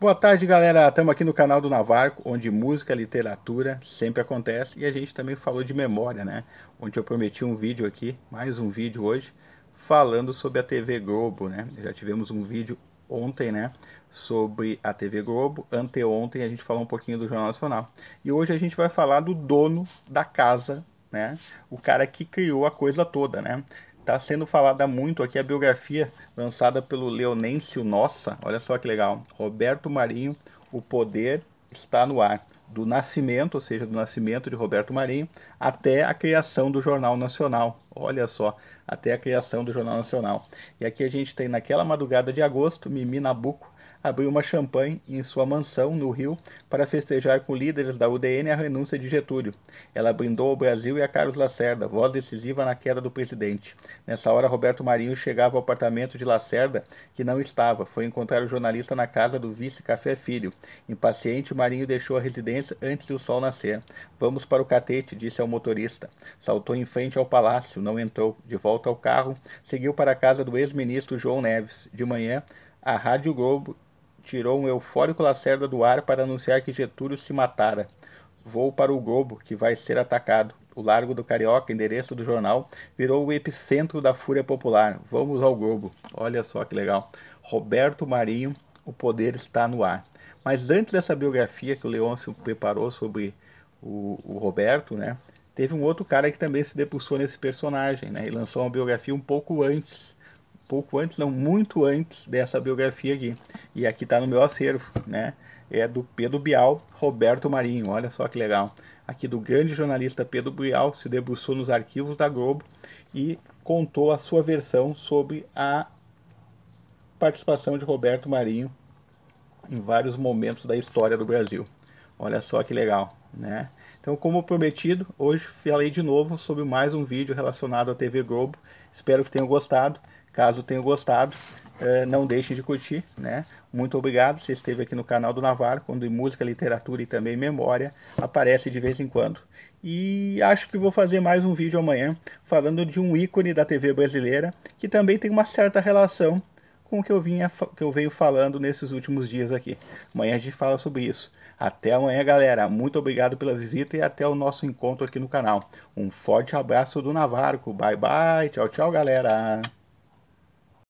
Boa tarde, galera. Estamos aqui no canal do Navarco, onde música, literatura sempre acontece. E a gente também falou de memória, né? Onde eu prometi um vídeo aqui, mais um vídeo hoje, falando sobre a TV Globo, né? Já tivemos um vídeo ontem, né? Sobre a TV Globo. Anteontem a gente falou um pouquinho do Jornal Nacional. E hoje a gente vai falar do dono da casa, né? O cara que criou a coisa toda, né? está sendo falada muito aqui a biografia lançada pelo Leonêncio Nossa. Olha só que legal. Roberto Marinho, O Poder Está No Ar do nascimento, ou seja, do nascimento de Roberto Marinho, até a criação do Jornal Nacional. Olha só, até a criação do Jornal Nacional. E aqui a gente tem naquela madrugada de agosto, Mimi Nabuco abriu uma champanhe em sua mansão no Rio para festejar com líderes da UDN a renúncia de Getúlio. Ela brindou ao Brasil e a Carlos Lacerda, voz decisiva na queda do presidente. Nessa hora, Roberto Marinho chegava ao apartamento de Lacerda, que não estava. Foi encontrar o jornalista na casa do vice-café filho. Impaciente, Marinho deixou a residência antes do sol nascer. Vamos para o catete, disse ao motorista. Saltou em frente ao palácio, não entrou. De volta ao carro, seguiu para a casa do ex-ministro João Neves. De manhã, a Rádio Globo tirou um eufórico lacerda do ar para anunciar que Getúlio se matara. Vou para o Globo, que vai ser atacado. O Largo do Carioca, endereço do jornal, virou o epicentro da fúria popular. Vamos ao Globo. Olha só que legal. Roberto Marinho, o poder está no ar. Mas antes dessa biografia que o Leôncio preparou sobre o, o Roberto, né? Teve um outro cara que também se debruçou nesse personagem, né? E lançou uma biografia um pouco antes, pouco antes, não muito antes dessa biografia aqui. E aqui está no meu acervo, né? É do Pedro Bial, Roberto Marinho. Olha só que legal. Aqui do grande jornalista Pedro Bial se debruçou nos arquivos da Globo e contou a sua versão sobre a participação de Roberto Marinho em vários momentos da história do Brasil. Olha só que legal, né? Então, como prometido, hoje falei de novo sobre mais um vídeo relacionado à TV Globo. Espero que tenham gostado. Caso tenham gostado, eh, não deixem de curtir, né? Muito obrigado. Você esteve aqui no canal do Navarro, quando música, literatura e também memória aparece de vez em quando. E acho que vou fazer mais um vídeo amanhã falando de um ícone da TV brasileira que também tem uma certa relação com o que eu, vinha, que eu venho falando nesses últimos dias aqui. Amanhã a gente fala sobre isso. Até amanhã, galera. Muito obrigado pela visita e até o nosso encontro aqui no canal. Um forte abraço do Navarro. Bye, bye. Tchau, tchau, galera.